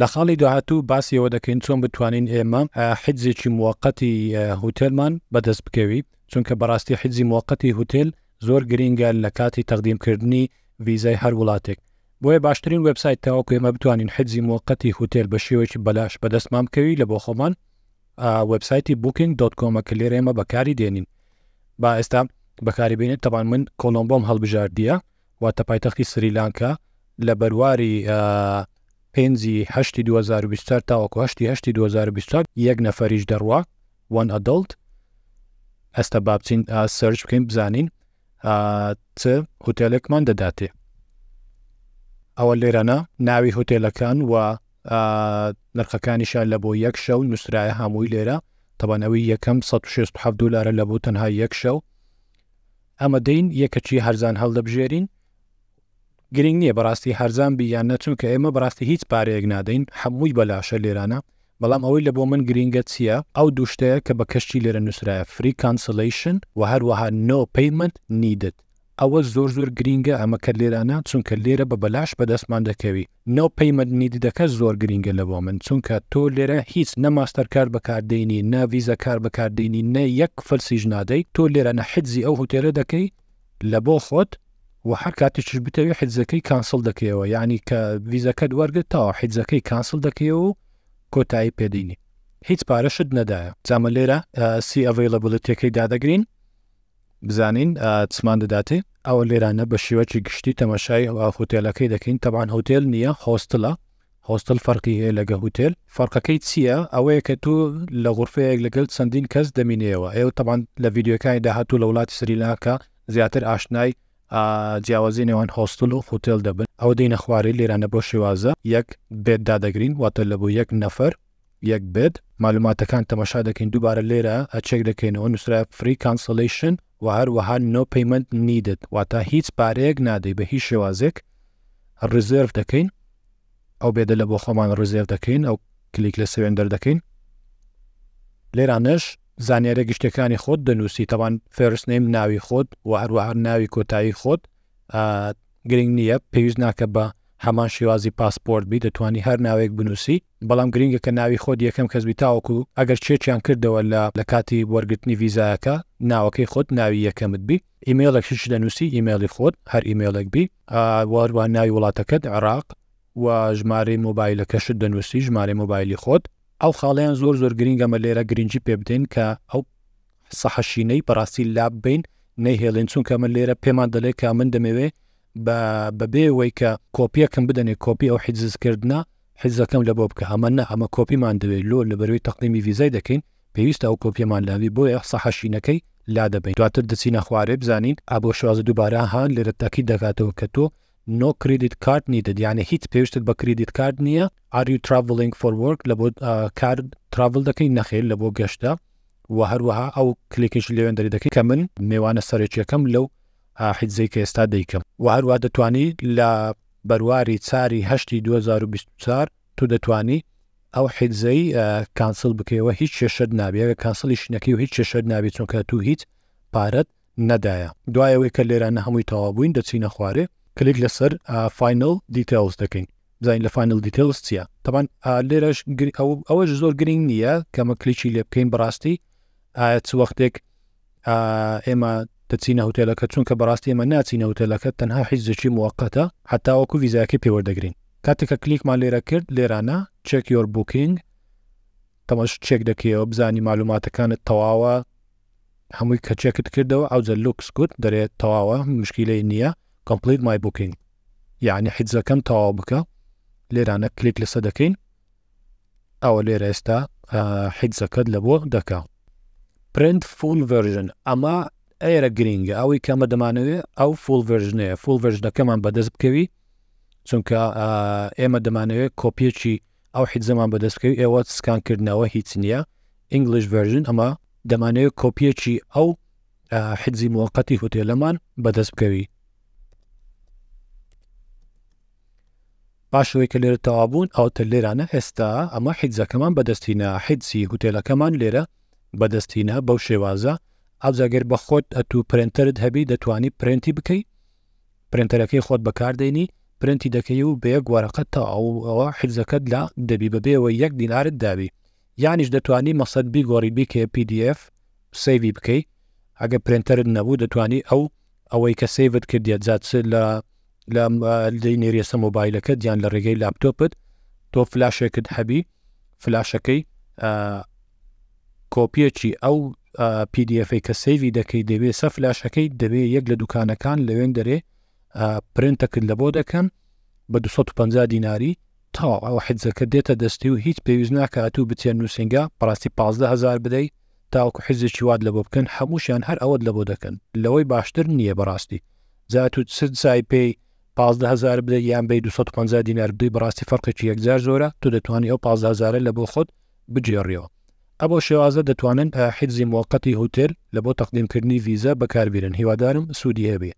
لە خاڵی داهاتوو باسیەوە دەکەین چۆن بتوانین ئێمە حیزێکی موقەتی هوتێلمان بەدەست بکەوی چونکە بەڕاستی حیزی موقەتی هوتێل زۆر گرینگە لە کاتی تەقدیمکردنی ویزای هەر وڵاتێک بۆیە باشترین وبسایت تاواکو ئێمە بتوانین حیزی موقەتی هوتێل بە شێوەیەکی بەلاش بەدەستمان بکەوی لە بۆ خۆمان وبسایتی بوکینگ دۆتکۆمە کلێر ئێمە بەکاری دێنین با ئێستا بەکاری بینێت تەوان من کۆلمبۆم هەڵبژاردیە واتە پایتەختی سریلانکە لە بەرواری پێهشتی 2020 تاوەکوهشتی 2020 یەک نەفەریش دەڕوا وان ئەدڵت ئەستا بابچین سرج بکەین بزانین چ هوتێلێکمان دەداتێ ئەوە لێرەنە ناوی هوتێلەکان و نرخەکانیشان لە بۆ یەک شەو نووسراە هەمووی لێرە تەبانەوەی یەکەم 1670 دولارە لە بۆ تەنها یەک شەو ئەمە دەین یەکەچی هەرزان هەڵدەبژێرین گرنگ نییە بەڕاستی هەرزان بیان نەچوو کە ئێمە بەڕاستی هیچ پارەیەک نادەین هەمووی بەلاشە لێرانە بەڵام ئەوەی لە بۆ من گرینگە چییە ئەو دوشتەیە کە بە کەشتی لێرە نووسراە فری کانسلشن و هەروەها نۆ پەیمنت نیدت ئەوە زۆر زۆر گرینگە ئەمەکە لێرانە چونکە لێرە بە بەلاش بەدەستمان دەکەوی نەو پەیمە نیدیدەکە زۆر گرینگە لە بۆ من چونکە تۆ لێرە هیچ نە ماستەرکار بەکاردێنی نەویزە کار بەکاردێنی نە یەک فەلسیژ نادەیت تۆ لێرە نە حزی ئەو هوتێرە دەکەی لە بۆ خۆت و هەر کاتیش بتەوی حیزەکەی کانسل دەکەیەوە یعنی کە ویزەکەت وەرگت تاوە حیزەکەی کانسل دەکەیەوە و کۆتایی پێدەینی هیچ پارەشت نەدایە جامە لێرە سی ئەڤیلبلتەکەی دادەگرین بزانین چمان دەداتێ ئەوە لێرانە بە شێوەکی گشتی تەمەشای هۆتێلەکەی دەکەین تەبان هۆتێل نییە هۆستلە هۆستل فەرقی هەیە لەگە هوتێل فەرقەکەی چییە ئەوەیە کە تو لە غورفەیەک لەگەل چەندین کەس دەمینەوە ئێوە تەبان لە یددیوەکانی داهاتوو لە وڵاتی سریلاکە زیاتر ئاشنای جیاوازی نێوان هۆستل و خوتێل دەبن ئەو دینە خواری لێرانە بۆ شێوازە یەک بێت دادەگرین واتە لە بۆ یەک نەفەر یەک بێت معلوماتەکان تەمەشا دەکەین دووبارە لێرە ئەچێک دەکەینەوە نووسرا فری کانسلشن و هەروەها نۆ پەیمەند نیدت واتە هیچ پارەیەک نادەی بە هیچ شێوازێک ڕزێرف دەکەین ئەو بێدە لە بۆ خۆمان ڕزێف دەکەین ئەو کلیک لە سوێن دەردەکەین لێرانش زانیارە گشتەکانی خۆت دەنووسی تەوان فێرس نیم ناوی خۆت و هەروەها ناوی کۆتایی خۆت گرنگ نییە پێویست ناکە بە هەمان شێوازی پاسپۆرت بی دەتوانانی هەر ناوێک بنووسی بەڵام گرنگگە کە ناوی خۆت یەکەم کەسبی تاوەکو ئەگەر چێکیان کردەوە لە لە کاتی وەرگرتنی ویزایەکە ناوەکەی خۆت ناوی یەکەمت بی ئیممەڵێکش دەنووسی ئیممەلی خۆت هەر ئیممەڵێک بی وەروان ناوی وڵاتەکەت عراق و ژمارەی مۆبایلەکەشت دەنووسی ژمارە مۆبایلی خۆت ئەو خاڵیان زۆر زۆر گرنگەمە لێرە گرنگجی پێ بدەین کە ئەو سەحەشینەی بەڕاستی لاب بین نەیهێڵێن چونکە من لێرە پێمان دەڵێ کا من دەمەوێ بەبێەوەی کە کۆپیەکەم بدەنێ کۆپی ئەو حیززکردنا حیزەکەم لە بۆ بکە هەمەە ئەمە کۆپیمان دەوێت لۆ لە بەروی تەقلیمی ویزای دەکەین پێویستە ئەو کۆپیمان لاوی بۆیە سەحەشینەکەی لا دەبین دواتر دەچینە خوارێ بزانین ئابۆ شوازە دووبارە هاان لێرە تاکی دەگاتەوە کە تۆ نۆ کریدیت کارت نی دەدیانە یعنی هیچ پێویشتت بە کریدیت کارت نییە ئاری تراڤلینگ فۆرک لە بۆ کار تراڤل دەکەی نەخێر لە بۆ گەشتە و هەروەها ئەو کلێکیش لەوێندەری دەکەی کە من میێوانە سەرێکیەکەم لەو حیدزەی کە ئێستا دەیکەم و هەروە دەتوانی لە بەرواری چاری هشتی 2024 تو دەتوانی ئەو حیدزەی کانسل بکەوە هیچ شێشت نابێەوە کانسلی شنەکەی و هیچ شێشت نابێت چونکە تو هیچ پارەت نەدایە دوایەوەی کە لێرانە هەمووی تەوا بووین دەچینە خوارێ کلیک لەسەر فینل دیتیلز دەکەین بزانین لە فینل دیتیلز چییە تاوان لێرەش ئەوەش زۆر گرنگ نییە کەمە کلیکی لێ بکەین بڕاستی چ وەختێک ئێمە دەچینە هوتێلەکە چونکە بەڕاستی ئێمە ناچینە هوتێلەکە تەنها حیزەکی موقعتە حتاوەکو ویزاکی پێوەردەگرین کاتێکە کلیکمان لێرە کرد لێرانە چێک یۆر بوکینگ تەمەش چێک دەکەیەوە بزانی معلوماتەکانت تەواوە هەمووی کەچێکت کردەوە ئەوجە لوکس گوت دەرێت تەواوە مشکیلەی نییە کمپلیت مای بوکینگ یعنی حیزەکەم تەواو بکە لێرانە کلیک لەسە دەکەین ئەوە لێرە ئێستا حیزەکەت لە بۆ دەکا پرند فول ڤژن ئەما ئێرە گرینگە ئەوەی کەمە دەمانەوێت ئەو فول ڤژنەیە فول ڤژنەکەمان بەدەست بکەوی چونکە ئێمە دەمانەوێت کۆپیەکی ئەو حیزەمان بەدەستکەوی ئێوە سکانکردنەوە هیچ نییە ئینگلیش ڤژن ئەمە دەمانەوێت کۆپیەکی ئەو حیزی موقەتی هوتێلەمان بەدەست بکەوی پاشەوەی کە لێرە تەوابوون ئەوتە لێرانە ئێستا ئەمە حیدزەکەمان بەدەستینە حیدسی هوتێلەکەمان لێرە بەدەستینە بەو شێوازە ئابزاگەر بە خۆت ئەتو پرنتەرت هەبی دەتوانی پرنتی بکەیت پرنتەرەکەی خۆت بەکاردێنی پرنتی دەکەی و بەیە گوارەکە تا ئەوەوە حیزەکەت لا دەبی بەبێەوە یەک دینارت داوی یانیش دەتوانی مەسەد بیگۆری بیکێ PDF سیوی بکەیت ئەگە پرنتەرت نەبوو دەتوانی ئەو ئەوەی کە سیوت کردیە جاتچ لە لە دەی نێریێسە مۆبایلەکە دییان لە ڕێگەی لاپتۆپت تۆ فلاشێکت هەبی فلاشەکەی کۆپیەکی ئەو پDFی کە سەیوی دەکەی دەوێ سە فلاشەکەی دەوێ یەک لە دوکانەکان لەوێن دەرێ پرنتەکرد لە بۆ دەکەن بە 250 دیناری تا ئەو حیزەکە دێتە دەستی و هیچ پێویست ناکات و بچێن نووسنگا پراستی 15هزار بدەیت تاوەکو حیزێکی واد لە بۆ بکەن هەمووشیان هەر ئەوەت لە بۆ دەکەن لەوەی باشتر نییە بەڕاستی زیات و سد سای پێی 15000 بدە یان بی 250 دیینار دوی بەڕاستی فەرقێکی یەکجار زۆرە تو دەتوانانی ئەو 15000 لە بۆ خۆت بجێڕیەوە ئەبۆ شێوازە دەتوانن حیزی موقتی هوتل لە بۆ تەقدیمکردنی ویزە بەکاربیرن هیوادارم سوودی هەبێ